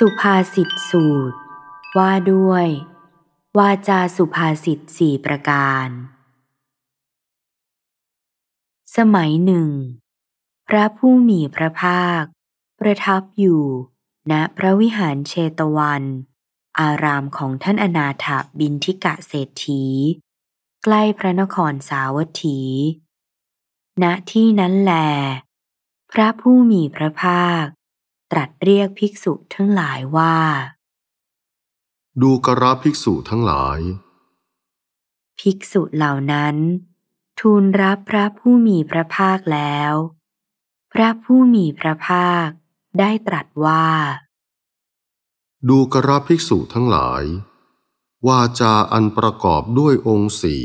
สุภาษิตสูตรว่าด้วยวาจาสุภาษิตสี่ประการ สมัยหนึ่ง พระผู้มีพระภาค ประทับอยู่ ณพระวิหารเชตวัน อารามของท่านอนาถบินทิกะเศรษฐี ใกล้พระนครสาวัตถี ณที่นั้นแล พระผู้มีพระภาคตรัสเรียกภิกษุทั้งหลายว่า ดูกราภิกษุทั้งหลาย ภิกษุเหล่านั้น ทูลรับพระผู้มีพระภาคแล้ว พระผู้มีพระภาคได้ตรัสว่า ดูกราภิกษุทั้งหลาย วาจาอันประกอบด้วยองค์สี่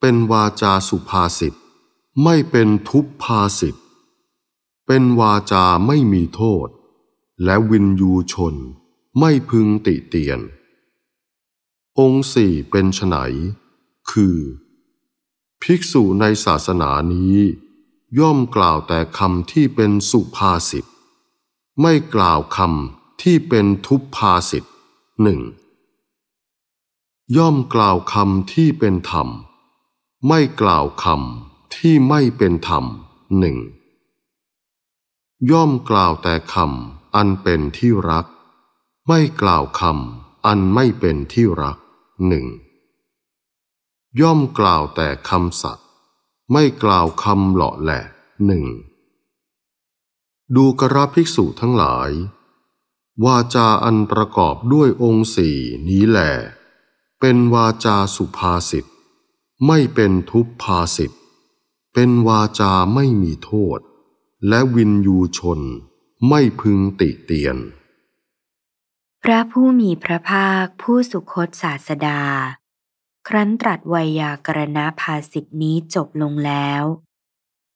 เป็นวาจาสุภาษิตไม่เป็นทุพภาษิตเป็นวาจาไม่มีโทษและวินยูชน ไม่พึงติเตียน องค์สี่เป็นไฉนคือ ภิกษุในศาสนานี้ ย่อมกล่าวแต่คำที่เป็นสุภาษิตไม่กล่าวคำที่เป็นทุพภาษิตหนึ่งย่อมกล่าวคำที่เป็นธรรม ไม่กล่าวคำที่ไม่เป็นธรรมหนึ่งย่อมกล่าวแต่คำอันเป็นที่รัก ไม่กล่าวคำอันไม่เป็นที่รักหนึ่งย่อมกล่าวแต่คำสัตว์ ไม่กล่าวคำเหลาะแหละหนึ่ง ดูกระภิกษุทั้งหลาย วาจาอันประกอบด้วยองค์สี่นี้แหล เป็นวาจาสุภาษิตไม่เป็นทุพภาษิตเป็นวาจาไม่มีโทษ และวินยูชนไม่พึงติเตียน พระผู้มีพระภาคผู้สุคตศาสดา ครั้นตรัสไวยากรณภาสิทธินี้จบลงแล้ว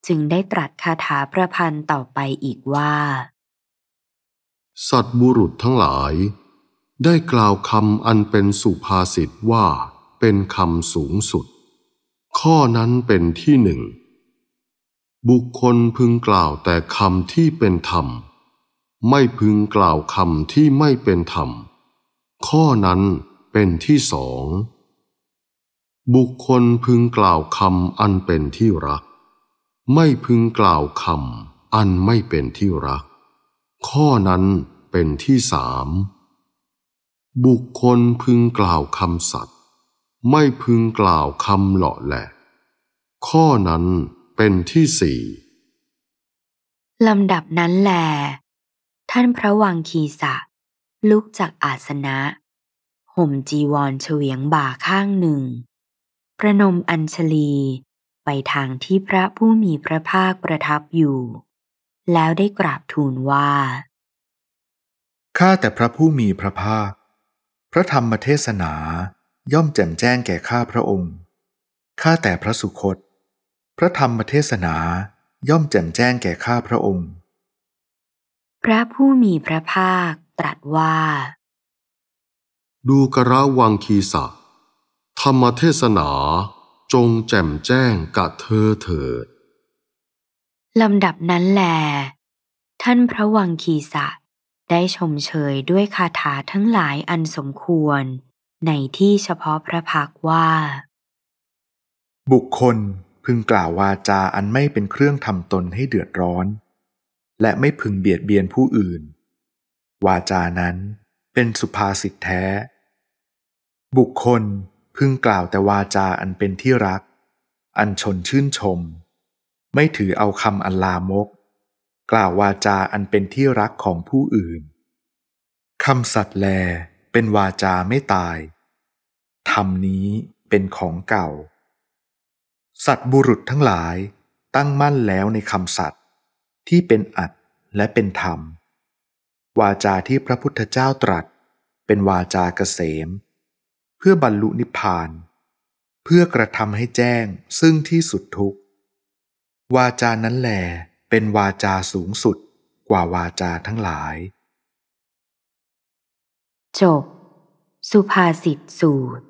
จึงได้ตรัสคาถาประพันธ์ต่อไปอีกว่า สัตบุรุษทั้งหลาย ได้กล่าวคำอันเป็นสุภาษิตว่าเป็นคำสูงสุด ข้อนั้นเป็นที่หนึ่ง บุคคลพึงกล่าวแต่คำที่เป็นธรรมไม่พึงกล่าวคำที่ไม่เป็นธรรม ข้อนั้นเป็นที่สอง บุคคลพึงกล่าวคำอันเป็นที่รัก ไม่พึงกล่าวคำอันไม่เป็นที่รัก ข้อนั้นเป็นที่สาม บุคคลพึงกล่าวคำสัตย์ ไม่พึงกล่าวคำเหลาะแหละ ข้อนั้นเป็นที่สี่ ลำดับนั้นแหละท่านพระวังคีสะลุกจากอาสนะ ห่มจีวรเฉวียงบ่าข้างหนึ่ง ประนมอัญชลี ไปทางที่พระผู้มีพระภาคประทับอยู่ แล้วได้กราบทูลว่าข้าแต่พระผู้มีพระภาค พระธรรมเทศนาย่อมแจ่มแจ้งแก่ข้าพระองค์ข้าแต่พระสุคตพระธรรมเทศนาย่อมแจ่มแจ้งแก่ข้าพระองค์พระผู้มีพระภาคตรัสว่า ดูกระวังคีสะธรรมเทศนาจงแจ่มแจ้งกับเธอเถิด ลำดับนั้นแล ท่านพระวังคีสะได้ชมเชยด้วยคาถาทั้งหลายอันสมควรในที่เฉพาะพระพักว่า บุคคลพึงกล่าววาจาอันไม่เป็นเครื่องทำตนให้เดือดร้อนและไม่พึงเบียดเบียนผู้อื่น วาจานั้นเป็นสุภาษิตแท้ บุคคลพึงกล่าวแต่วาจาอันเป็นที่รัก อันชนชื่นชม ไม่ถือเอาคำอันลามก กล่าววาจาอันเป็นที่รักของผู้อื่นคำสัตว์แลเป็นวาจาไม่ตายธรรมนี้เป็นของเก่า สัตบุรุษทั้งหลายตั้งมั่นแล้วในคำสัตว์ที่เป็นอัดและเป็นธรรม วาจาที่พระพุทธเจ้าตรัส เป็นวาจาเกษมเพื่อบรรลุนิพพาน เพื่อกระทำให้แจ้งซึ่งที่สุดทุกวาจานั้นแหลเป็นวาจาสูงสุดกว่าวาจาทั้งหลาย จบ สุภาษิตสูตร